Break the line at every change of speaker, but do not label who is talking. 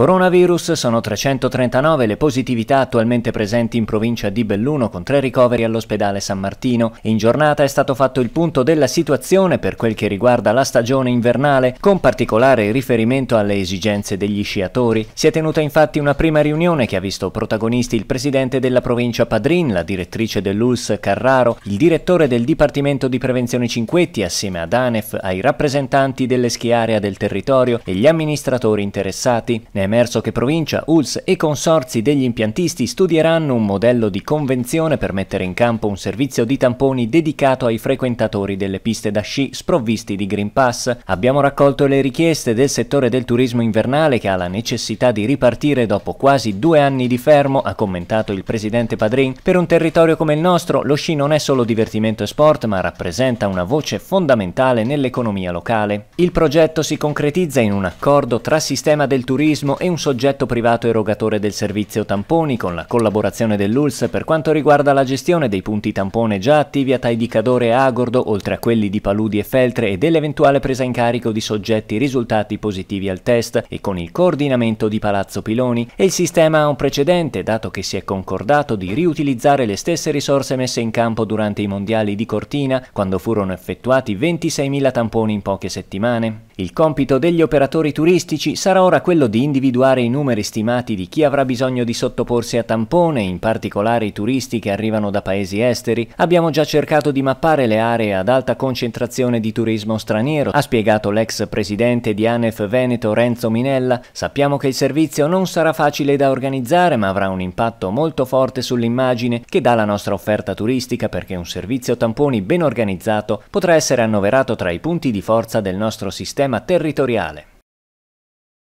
Coronavirus sono 339 le positività attualmente presenti in provincia di Belluno con tre ricoveri all'ospedale San Martino. In giornata è stato fatto il punto della situazione per quel che riguarda la stagione invernale, con particolare riferimento alle esigenze degli sciatori. Si è tenuta infatti una prima riunione che ha visto protagonisti il presidente della provincia Padrin, la direttrice dell'ULS Carraro, il direttore del Dipartimento di Prevenzione Cinquetti assieme ad ANEF, ai rappresentanti delle schiare del territorio e gli amministratori interessati. Ne è emerso che provincia, ULS e consorzi degli impiantisti studieranno un modello di convenzione per mettere in campo un servizio di tamponi dedicato ai frequentatori delle piste da sci sprovvisti di Green Pass. Abbiamo raccolto le richieste del settore del turismo invernale che ha la necessità di ripartire dopo quasi due anni di fermo, ha commentato il presidente Padrin. Per un territorio come il nostro, lo sci non è solo divertimento e sport, ma rappresenta una voce fondamentale nell'economia locale. Il progetto si concretizza in un accordo tra sistema del turismo è un soggetto privato erogatore del servizio tamponi con la collaborazione dell'ULS per quanto riguarda la gestione dei punti tampone già attivi a Taidicadore e Agordo, oltre a quelli di Paludi e Feltre e dell'eventuale presa in carico di soggetti risultati positivi al test e con il coordinamento di Palazzo Piloni. E il sistema ha un precedente, dato che si è concordato di riutilizzare le stesse risorse messe in campo durante i mondiali di Cortina, quando furono effettuati 26.000 tamponi in poche settimane. Il compito degli operatori turistici sarà ora quello di individuare individuare i numeri stimati di chi avrà bisogno di sottoporsi a tampone, in particolare i turisti che arrivano da paesi esteri, abbiamo già cercato di mappare le aree ad alta concentrazione di turismo straniero, ha spiegato l'ex presidente di ANEF Veneto Renzo Minella. Sappiamo che il servizio non sarà facile da organizzare, ma avrà un impatto molto forte sull'immagine che dà la nostra offerta turistica perché un servizio tamponi ben organizzato potrà essere annoverato tra i punti di forza del nostro sistema territoriale.